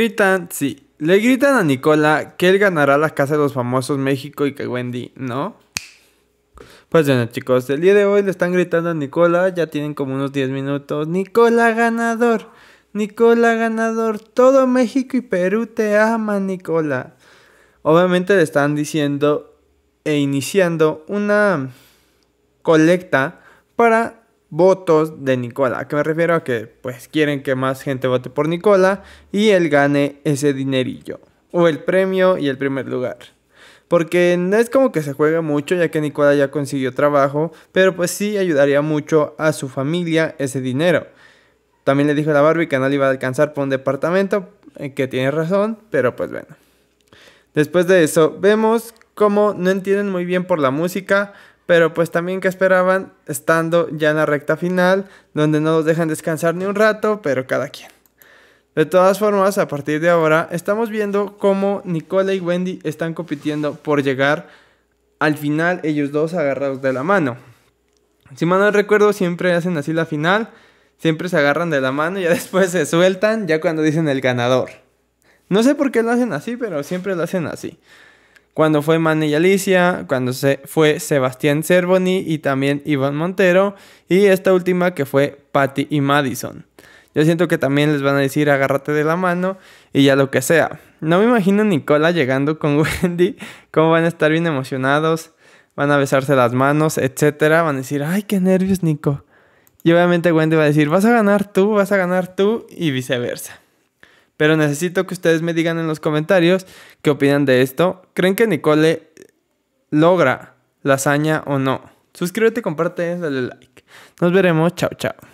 Gritan, sí. Le gritan a Nicola que él ganará la Casa de los Famosos México y que Wendy no. Pues bueno, chicos, el día de hoy le están gritando a Nicola. Ya tienen como unos 10 minutos. Nicola ganador. Nicola ganador. Todo México y Perú te ama, Nicola. Obviamente le están diciendo e iniciando una colecta para votos de Nicola. que me refiero? A que pues quieren que más gente vote por Nicola y él gane ese dinerillo. O el premio y el primer lugar. Porque no es como que se juega mucho ya que Nicola ya consiguió trabajo, pero pues sí ayudaría mucho a su familia ese dinero. También le dijo a la Barbie que no le iba a alcanzar por un departamento, eh, que tiene razón, pero pues bueno. Después de eso, vemos cómo no entienden muy bien por la música, pero pues también que esperaban estando ya en la recta final, donde no los dejan descansar ni un rato, pero cada quien. De todas formas, a partir de ahora estamos viendo cómo Nicole y Wendy están compitiendo por llegar al final ellos dos agarrados de la mano. Si mal no recuerdo, siempre hacen así la final, siempre se agarran de la mano y después se sueltan ya cuando dicen el ganador. No sé por qué lo hacen así, pero siempre lo hacen así cuando fue Manny Alicia, cuando fue Sebastián Cervoni y también Iván Montero, y esta última que fue Patty y Madison. Yo siento que también les van a decir agárrate de la mano y ya lo que sea. No me imagino Nicola llegando con Wendy, cómo van a estar bien emocionados, van a besarse las manos, etcétera, van a decir, "Ay, qué nervios, Nico." Y obviamente Wendy va a decir, "Vas a ganar tú, vas a ganar tú" y viceversa. Pero necesito que ustedes me digan en los comentarios qué opinan de esto. ¿Creen que Nicole logra la hazaña o no? Suscríbete, comparte, dale like. Nos veremos. Chao, chao.